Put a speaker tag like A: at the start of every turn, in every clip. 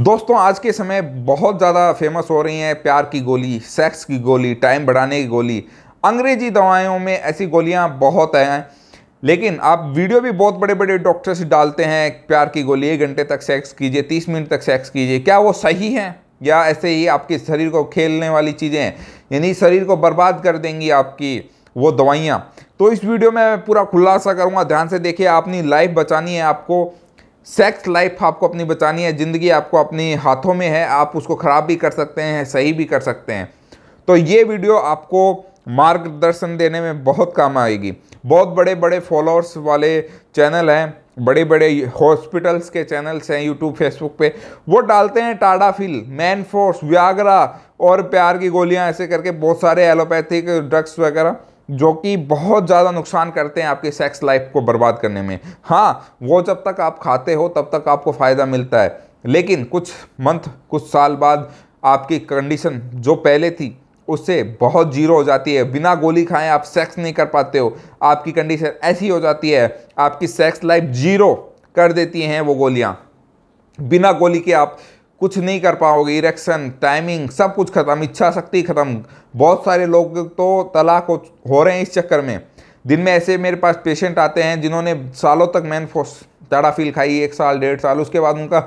A: दोस्तों आज के समय बहुत ज़्यादा फेमस हो रही हैं प्यार की गोली सेक्स की गोली टाइम बढ़ाने की गोली अंग्रेजी दवाइयों में ऐसी गोलियां बहुत हैं लेकिन आप वीडियो भी बहुत बड़े बड़े डॉक्टर्स डालते हैं प्यार की गोली एक घंटे तक सेक्स कीजिए तीस मिनट तक सेक्स कीजिए क्या वो सही है या ऐसे ही आपके शरीर को खेलने वाली चीज़ें यानी शरीर को बर्बाद कर देंगी आपकी वो दवाइयाँ तो इस वीडियो में मैं पूरा खुलासा करूँगा ध्यान से देखिए अपनी लाइफ बचानी है आपको सेक्स लाइफ आपको अपनी बचानी है ज़िंदगी आपको अपने हाथों में है आप उसको ख़राब भी कर सकते हैं सही भी कर सकते हैं तो ये वीडियो आपको मार्गदर्शन देने में बहुत काम आएगी बहुत बड़े बड़े फॉलोअर्स वाले चैनल हैं बड़े बड़े हॉस्पिटल्स के चैनल्स हैं यूट्यूब फेसबुक पे वो डालते हैं टाडाफिल मैन फोर्स व्यागरा और प्यार की गोलियां ऐसे करके बहुत सारे एलोपैथिक ड्रग्स वगैरह जो कि बहुत ज़्यादा नुकसान करते हैं आपके सेक्स लाइफ को बर्बाद करने में हाँ वो जब तक आप खाते हो तब तक आपको फ़ायदा मिलता है लेकिन कुछ मंथ कुछ साल बाद आपकी कंडीशन जो पहले थी उससे बहुत जीरो हो जाती है बिना गोली खाएं आप सेक्स नहीं कर पाते हो आपकी कंडीशन ऐसी हो जाती है आपकी सेक्स लाइफ जीरो कर देती हैं वो गोलियाँ बिना गोली के आप कुछ नहीं कर पाओगे इरेक्शन टाइमिंग सब कुछ ख़त्म इच्छा शक्ति ख़त्म बहुत सारे लोग तो तलाक हो रहे हैं इस चक्कर में दिन में ऐसे मेरे पास पेशेंट आते हैं जिन्होंने सालों तक मैन फोर्स फील खाई एक साल डेढ़ साल उसके बाद उनका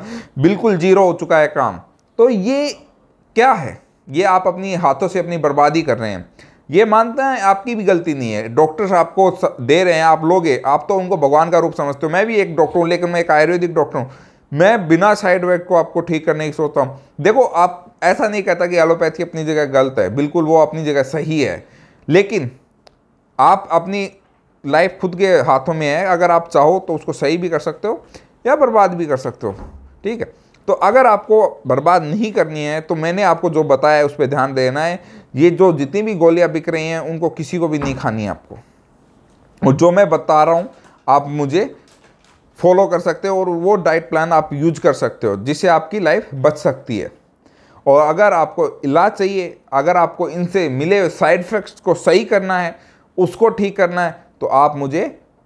A: बिल्कुल जीरो हो चुका है काम तो ये क्या है ये आप अपनी हाथों से अपनी बर्बादी कर रहे हैं ये मानते हैं आपकी भी गलती नहीं है डॉक्टर्स आपको दे रहे हैं आप लोगे आप तो उनको भगवान का रूप समझते हो मैं भी एक डॉक्टर हूँ लेकिन मैं एक आयुर्वेदिक डॉक्टर हूँ मैं बिना साइड इफेक्ट को आपको ठीक करने की सोचता हूँ देखो आप ऐसा नहीं कहता कि एलोपैथी अपनी जगह गलत है बिल्कुल वो अपनी जगह सही है लेकिन आप अपनी लाइफ खुद के हाथों में है अगर आप चाहो तो उसको सही भी कर सकते हो या बर्बाद भी कर सकते हो ठीक है तो अगर आपको बर्बाद नहीं करनी है तो मैंने आपको जो बताया है उस पर ध्यान देना है ये जो जितनी भी गोलियाँ बिक रही हैं उनको किसी को भी नहीं खानी है आपको और जो मैं बता रहा हूँ आप मुझे फॉलो कर सकते हो और वो डाइट प्लान आप यूज कर सकते हो जिससे आपकी लाइफ बच सकती है और अगर आपको इलाज चाहिए अगर आपको इनसे मिले साइड इफ़ेक्ट्स को सही करना है उसको ठीक करना है तो आप मुझे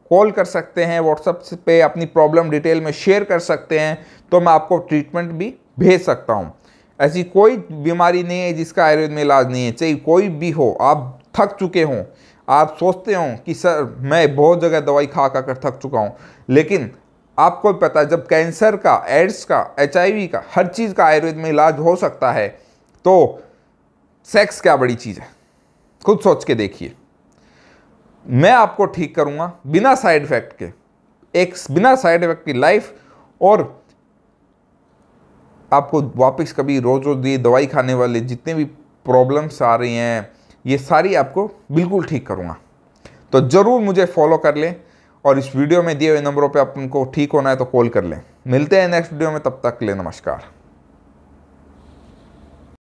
A: कॉल कर सकते हैं व्हाट्सएप पे अपनी प्रॉब्लम डिटेल में शेयर कर सकते हैं तो मैं आपको ट्रीटमेंट भी भेज सकता हूँ ऐसी कोई बीमारी नहीं है जिसका आयुर्वेद में इलाज नहीं है चाहे कोई भी हो आप थक चुके हों आप सोचते हो कि सर मैं बहुत जगह दवाई खा खा कर थक चुका हूँ लेकिन आपको पता है जब कैंसर का एड्स का एच का हर चीज़ का आयुर्वेद में इलाज हो सकता है तो सेक्स क्या बड़ी चीज़ है खुद सोच के देखिए मैं आपको ठीक करूँगा बिना साइड इफेक्ट के एक बिना साइड इफेक्ट की लाइफ और आपको वापस कभी रोज़ रोज़ दिए दवाई खाने वाले जितने भी प्रॉब्लम्स आ रही हैं ये सारी आपको बिल्कुल ठीक करूँगा तो ज़रूर मुझे फॉलो कर लें और इस वीडियो में दिए हुए नंबरों पे अपन को ठीक होना है तो कॉल कर लें मिलते हैं नेक्स्ट वीडियो में तब तक ले नमस्कार